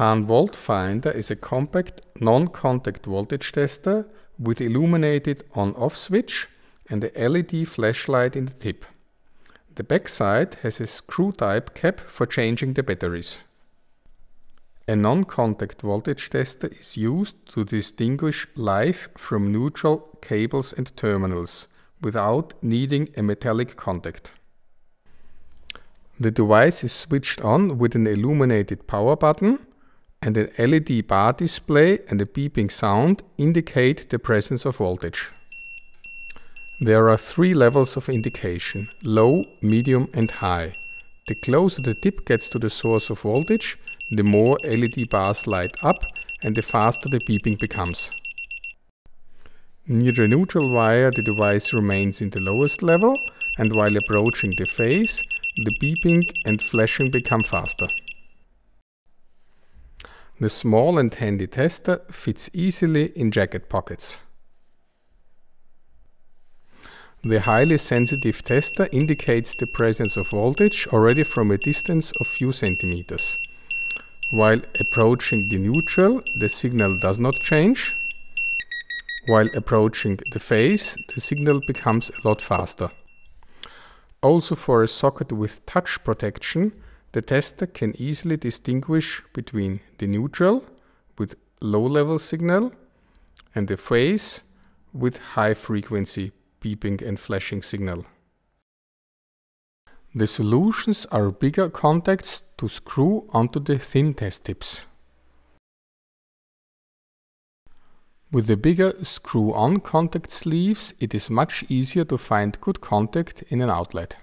PAN Volt Finder is a compact non-contact voltage tester with illuminated on-off switch and a LED flashlight in the tip. The backside has a screw-type cap for changing the batteries. A non-contact voltage tester is used to distinguish live from neutral cables and terminals without needing a metallic contact. The device is switched on with an illuminated power button and an LED bar display and a beeping sound indicate the presence of voltage. There are three levels of indication, low, medium and high. The closer the tip gets to the source of voltage, the more LED bars light up and the faster the beeping becomes. Near the neutral wire the device remains in the lowest level and while approaching the phase, the beeping and flashing become faster. The small and handy tester fits easily in jacket pockets. The highly sensitive tester indicates the presence of voltage already from a distance of few centimeters. While approaching the neutral, the signal does not change. While approaching the phase, the signal becomes a lot faster. Also for a socket with touch protection, the tester can easily distinguish between the neutral with low-level signal and the phase with high-frequency beeping and flashing signal. The solutions are bigger contacts to screw onto the thin test tips. With the bigger screw-on contact sleeves, it is much easier to find good contact in an outlet.